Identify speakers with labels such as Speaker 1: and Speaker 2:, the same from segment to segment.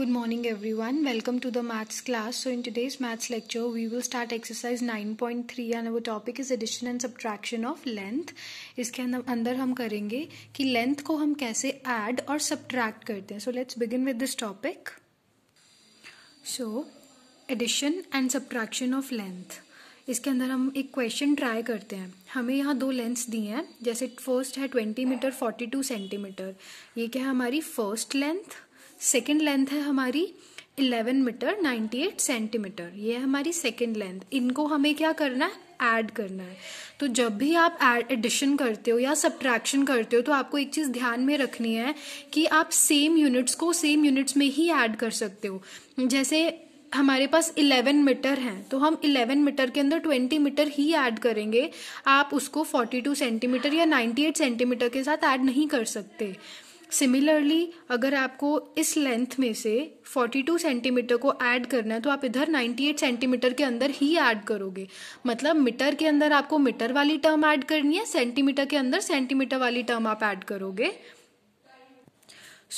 Speaker 1: Good morning everyone. Welcome to the maths class. So in today's maths lecture, we will start exercise 9.3 and our topic is addition and subtraction of length. इसके अंदर हम करेंगे कि length को हम कैसे add और subtract करते हैं. So let's begin with this topic. So addition and subtraction of length. इसके अंदर हम एक क्वेश्चन ट्राई करते हैं हमें यहाँ दो लेंथ्स दी हैं जैसे फर्स्ट है twenty metre forty two centimeter ये क्या है हमारी फर्स्ट लेंथ सेकेंड लेंथ है हमारी 11 मीटर 98 सेंटीमीटर ये हमारी सेकेंड लेंथ इनको हमें क्या करना है ऐड करना है तो जब भी आप एडिशन करते हो या सब्ट्रैक्शन करते हो तो आपको एक चीज़ ध्यान में रखनी है कि आप सेम यूनिट्स को सेम यूनिट्स में ही ऐड कर सकते हो जैसे हमारे पास 11 मीटर हैं तो हम 11 मीटर के अंदर 20 मीटर ही ऐड करेंगे आप उसको 42 सेंटीमीटर या 98 सेंटीमीटर के साथ ऐड नहीं कर सकते सिमिलरली अगर आपको इस लेंथ में से 42 सेंटीमीटर को ऐड करना है तो आप इधर 98 सेंटीमीटर के अंदर ही ऐड करोगे मतलब मीटर के अंदर आपको मीटर वाली टर्म ऐड करनी है सेंटीमीटर के अंदर सेंटीमीटर वाली टर्म आप ऐड करोगे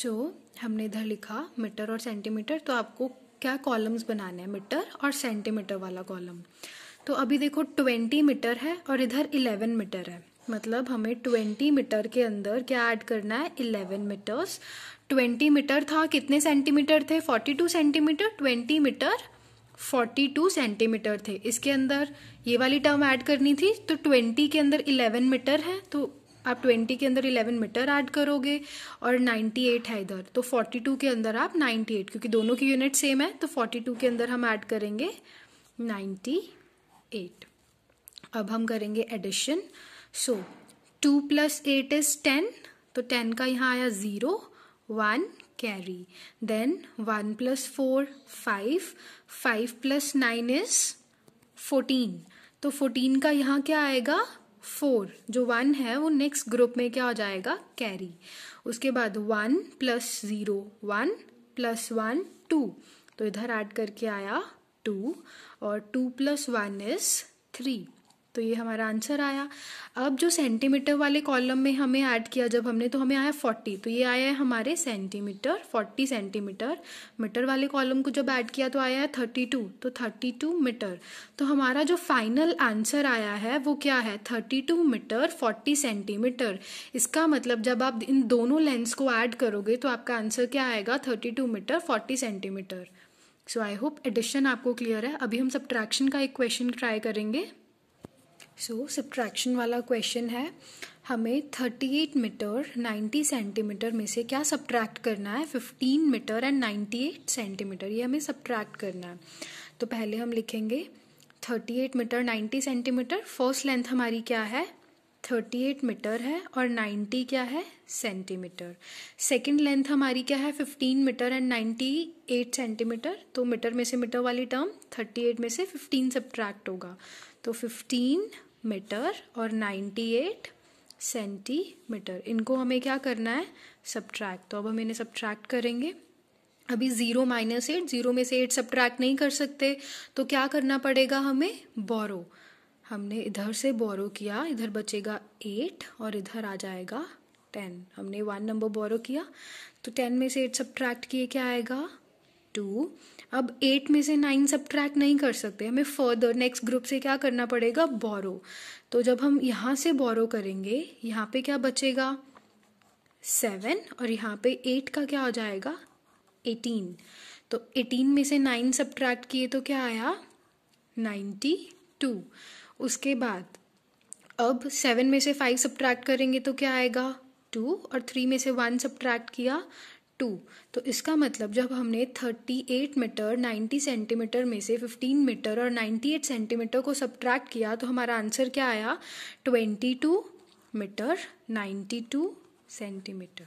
Speaker 1: सो so, हमने इधर लिखा मीटर और सेंटीमीटर तो आपको क्या कॉलम्स बनाने हैं मीटर और सेंटीमीटर वाला कॉलम तो अभी देखो 20 मीटर है और इधर 11 मीटर है मतलब हमें ट्वेंटी मीटर के अंदर क्या ऐड करना है इलेवन मीटर्स ट्वेंटी मीटर था कितने सेंटीमीटर थे forty two centimetre twenty metre forty two centimetre थे इसके अंदर ये वाली टर्म ऐड करनी थी तो ट्वेंटी के अंदर इलेवन मीटर है तो आप ट्वेंटी के अंदर इलेवन मीटर ऐड करोगे और नाइन्टी एट है इधर तो फोर्टी टू के अंदर आप नाइन्टी एट क्योंकि दोनों की यूनिट सेम है तो फोर्टी टू के अंदर हम ऐड करेंगे नाइन्टी एट अब हम करेंगे addition so two plus eight is ten तो टेन का यहाँ आया zero one carry then one plus four five five plus nine is fourteen तो फोर्टीन का यहाँ क्या आएगा फोर जो वन है वो नेक्स्ट ग्रुप में क्या हो जाएगा कैरी उसके बाद one plus zero one plus one two तो इधर ऐड करके आया टू और two plus one is three तो ये हमारा आंसर आया अब जो सेंटीमीटर वाले कॉलम में हमें ऐड किया जब हमने तो हमें आया फोर्टी तो ये आया है हमारे सेंटीमीटर फोर्टी सेंटीमीटर मीटर वाले कॉलम को जब ऐड किया तो आया है थर्टी टू तो थर्टी टू मीटर तो हमारा जो फाइनल आंसर आया है वो क्या है thirty two metre forty centimetre इसका मतलब जब आप इन दोनों लेंस को ऐड करोगे तो आपका आंसर क्या आएगा thirty two metre forty centimetre so I hope addition आपको क्लियर है अभी हम सब्ट्रैक्शन का एक क्वेश्चन ट्राई करेंगे सो so, सब्ट्रैक्शन वाला क्वेश्चन है हमें 38 मीटर 90 सेंटीमीटर में से क्या सब्ट्रैक्ट करना है 15 मीटर एंड 98 सेंटीमीटर ये हमें सब्ट्रैक्ट करना है तो पहले हम लिखेंगे 38 मीटर 90 सेंटीमीटर फर्स्ट लेंथ हमारी क्या है 38 मीटर है और 90 क्या है सेंटीमीटर सेकंड लेंथ हमारी क्या है 15 मीटर एंड 98 सेंटीमीटर तो मीटर में से मीटर वाली टर्म 38 में से 15 सब्ट्रैक्ट होगा तो 15 मीटर और 98 सेंटीमीटर इनको हमें क्या करना है सब्ट्रैक्ट तो अब हम इन्हें सब्ट्रैक्ट करेंगे अभी ज़ीरो माइनस एट ज़ीरो में से एट सब्ट्रैक्ट नहीं कर सकते तो क्या करना पड़ेगा हमें बोरो हमने इधर से बोरो किया इधर बचेगा एट और इधर आ जाएगा टेन हमने वन नंबर बोरो किया तो टेन में से एट सब्ट्रैक्ट किए क्या आएगा टू अब एट में से नाइन सब नहीं कर सकते हमें फर्दर नेक्स्ट ग्रुप से क्या करना पड़ेगा बोरो तो जब हम यहाँ से बोरो करेंगे यहाँ पे क्या बचेगा सेवन और यहाँ पे एट का क्या हो जाएगा एटीन तो एटीन में से नाइन सब किए तो क्या आया नाइन्टी टू उसके बाद अब सेवन में से फाइव सब करेंगे तो क्या आएगा टू और थ्री में से वन सब किया टू तो इसका मतलब जब हमने thirty eight metre ninety centimetre में से फिफ्टीन मीटर और नाइन्टी एट सेंटीमीटर को सब्ट्रैक्ट किया तो हमारा आंसर क्या आया twenty two metre ninety two centimetre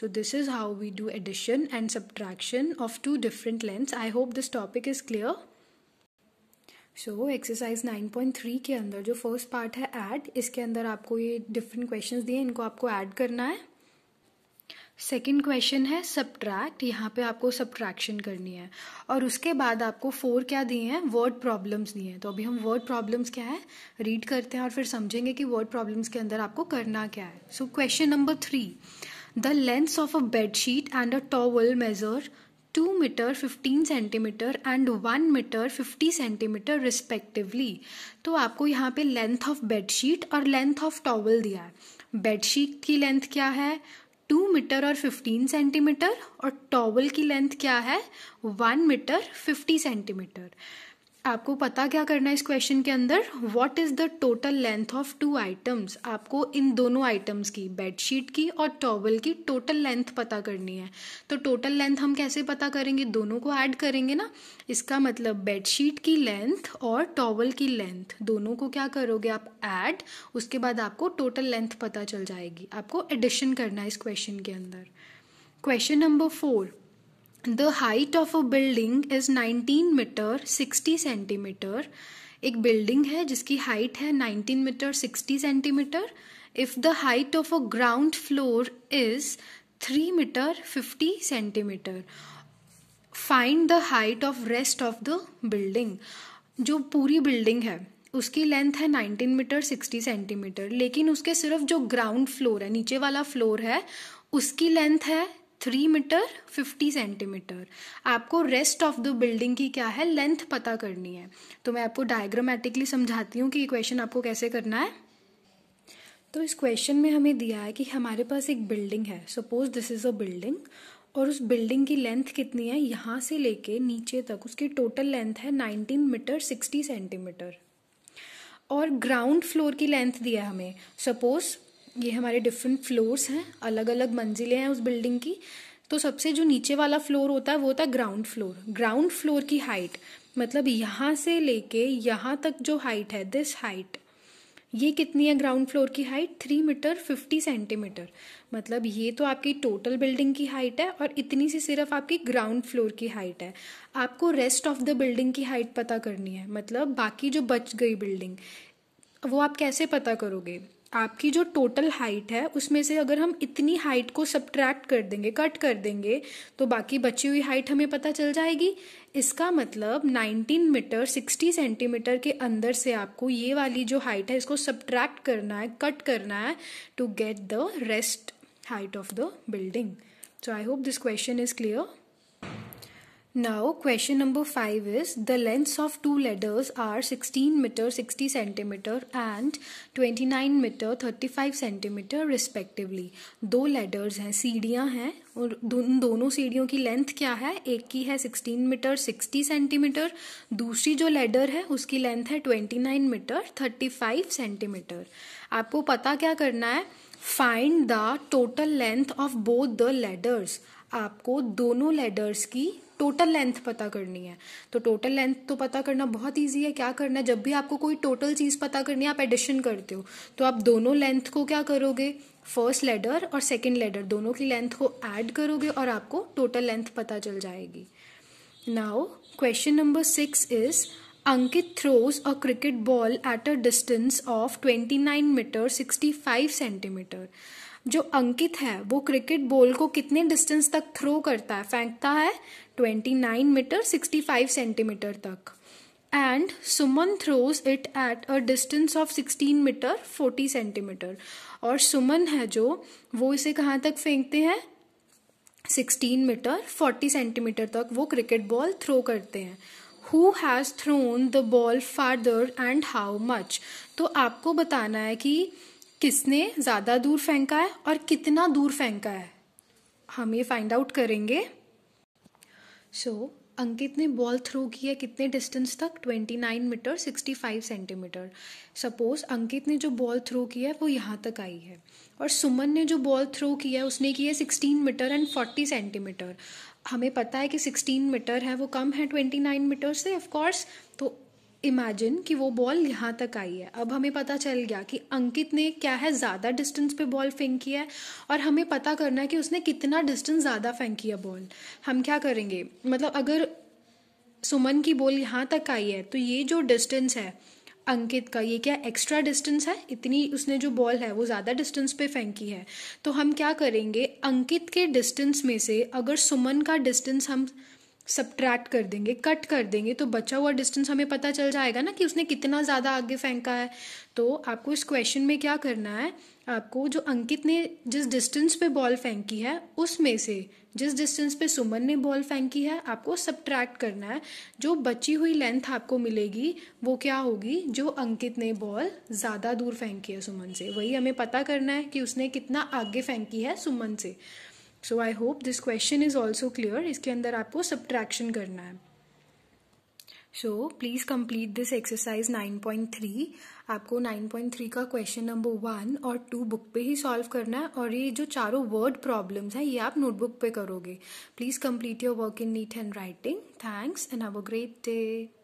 Speaker 1: so this is how we do addition and subtraction of two different length I hope this topic is clear so exercise nine point three के अंदर जो first part है add इसके अंदर आपको ये different question दिए इनको आपको एड करना है सेकेंड क्वेश्चन है सब्ट्रैक्ट यहाँ पे आपको सब्ट्रैक्शन करनी है और उसके बाद आपको फोर क्या दिए हैं वर्ड प्रॉब्लम्स दिए हैं तो अभी हम वर्ड प्रॉब्लम्स क्या है रीड करते हैं और फिर समझेंगे कि वर्ड प्रॉब्लम्स के अंदर आपको करना क्या है सो question number three the length of a bedsheet and a towel measure two metre fifteen centimetre and one metre fifty centimetre respectively तो आपको यहाँ पे लेंथ ऑफ बेडशीट और लेंथ ऑफ टॉवल दिया है बेडशीट की लेंथ क्या है टू मीटर और फिफ्टीन सेंटीमीटर और टॉवल की लेंथ क्या है वन मीटर फिफ्टी सेंटीमीटर आपको पता क्या करना है इस क्वेश्चन के अंदर what is the total length of two items आपको इन दोनों आइटम्स की बेडशीट की और टॉवल की टोटल लेंथ पता करनी है तो टोटल लेंथ हम कैसे पता करेंगे दोनों को ऐड करेंगे ना इसका मतलब बेडशीट की लेंथ और टॉवल की लेंथ दोनों को क्या करोगे आप ऐड उसके बाद आपको टोटल लेंथ पता चल जाएगी आपको एडिशन करना है इस क्वेश्चन के अंदर question number four the height of a building is 19 metre 60 centimetre एक बिल्डिंग है जिसकी हाइट है 19 metre 60 centimetre if the height of a ground floor is 3 metre 50 centimetre find the height of rest of the building जो पूरी building है उसकी length है 19 metre 60 centimetre लेकिन उसके सिर्फ जो ग्राउंड फ्लोर है नीचे वाला फ्लोर है उसकी लेंथ है थ्री मीटर फिफ्टी सेंटीमीटर आपको रेस्ट ऑफ द बिल्डिंग की क्या है लेंथ पता करनी है तो मैं आपको डायग्रामेटिकली समझाती हूँ कि ये क्वेश्चन आपको कैसे करना है तो इस क्वेश्चन में हमें दिया है कि हमारे पास एक बिल्डिंग है suppose this is a building और उस बिल्डिंग की लेंथ कितनी है यहाँ से लेके नीचे तक उसकी टोटल लेंथ है 19 मीटर 60 सेंटीमीटर और ग्राउंड फ्लोर की लेंथ दिया है हमें सपोज ये हमारे डिफरेंट फ्लोर्स हैं अलग अलग मंजिलें हैं उस बिल्डिंग की तो सबसे जो नीचे वाला फ्लोर होता है वो होता है ग्राउंड फ्लोर ग्राउंड फ्लोर की हाइट मतलब यहाँ से लेके यहाँ तक जो हाइट है दिस हाइट ये कितनी है ग्राउंड फ्लोर की height three metre fifty centimetre मतलब ये तो आपकी टोटल बिल्डिंग की हाइट है और इतनी सी सिर्फ आपकी ग्राउंड फ्लोर की हाइट है आपको रेस्ट ऑफ द बिल्डिंग की हाइट पता करनी है मतलब बाकी जो बच गई बिल्डिंग वो आप कैसे पता करोगे आपकी जो टोटल हाइट है उसमें से अगर हम इतनी हाइट को सब्ट्रैक्ट कर देंगे कट कर देंगे तो बाकी बची हुई हाइट हमें पता चल जाएगी इसका मतलब 19 मीटर 60 सेंटीमीटर के अंदर से आपको ये वाली जो हाइट है इसको सब्ट्रैक्ट करना है कट करना है to get the rest height of the building so I hope this question is clear Now question number 5 is the lengths of two ladders are 16 meter 60 cm and 29 meter 35 cm respectively. do ladders hain seedhiyan hain aur उन dono seedhiyon ki length kya hai ek ki hai 16 meter 60 cm dusri jo ladder hai uski length hai 29 meter 35 cm aapko pata kya karna hai find the total length of both the ladders आपको दोनों ladders की total length पता करनी है तो total length तो पता करना बहुत ईजी है क्या करना है जब भी आपको कोई टोटल चीज़ पता करनी है आप एडिशन करते हो तो आप दोनों लेंथ को क्या करोगे फर्स्ट लेडर और सेकेंड लेडर दोनों की लेंथ को ऐड करोगे और आपको टोटल लेंथ पता चल जाएगी now question number six is throws a cricket ball at a distance of twenty nine metre five centimetre जो अंकित है वो क्रिकेट बॉल को कितने डिस्टेंस तक थ्रो करता है फेंकता है 29 मीटर 65 सेंटीमीटर तक and Suman throws it at a distance of 16 metre 40 centimetre और सुमन है जो वो इसे कहाँ तक फेंकते हैं 16 मीटर 40 सेंटीमीटर तक वो क्रिकेट बॉल थ्रो करते हैं who has thrown the ball farther and how much तो आपको बताना है कि किसने ज़्यादा दूर फेंका है और कितना दूर फेंका है हम ये फाइंड आउट करेंगे सो so, अंकित ने बॉल थ्रो किया कितने डिस्टेंस तक 29 मीटर 65 सेंटीमीटर सपोज अंकित ने जो बॉल थ्रो किया है वो यहाँ तक आई है और सुमन ने जो बॉल थ्रो किया है उसने किया 16 मीटर एंड 40 सेंटीमीटर हमें पता है कि 16 मीटर है वो कम है 29 मीटर से ऑफ कोर्स तो इमेजिन कि वो बॉल यहाँ तक आई है अब हमें पता चल गया कि अंकित ने क्या है ज़्यादा डिस्टेंस पे बॉल फेंकी है और हमें पता करना है कि उसने कितना डिस्टेंस ज़्यादा फेंकी है बॉल हम क्या करेंगे मतलब अगर सुमन की बॉल यहाँ तक आई है तो ये जो डिस्टेंस है अंकित का ये क्या एक्स्ट्रा डिस्टेंस है इतनी उसने जो बॉल है वो ज़्यादा डिस्टेंस पे फेंकी है तो हम क्या करेंगे अंकित के डिस्टेंस में से अगर सुमन का डिस्टेंस हम सब्ट्रैक्ट कर देंगे कट कर देंगे तो बचा हुआ डिस्टेंस हमें पता चल जाएगा ना कि उसने कितना ज़्यादा आगे फेंका है तो आपको इस क्वेश्चन में क्या करना है आपको जो अंकित ने जिस डिस्टेंस पे बॉल फेंकी है उसमें से जिस डिस्टेंस पे सुमन ने बॉल फेंकी है आपको सब्ट्रैक्ट करना है जो बची हुई लेंथ आपको मिलेगी वो क्या होगी जो अंकित ने बॉल ज़्यादा दूर फेंकी है सुमन से वही हमें पता करना है कि उसने कितना आगे फेंकी है सुमन से so I hope this question is also clear इसके अंदर आपको सब्ट्रैक्शन करना है so please complete this exercise 9.3 आपको 9.3 का क्वेश्चन नंबर वन और टू बुक पे ही सॉल्व करना है और ये जो चारों वर्ड प्रॉब्लम्स हैं ये आप नोटबुक पे करोगे please complete your work in neat and writing thanks and have a great day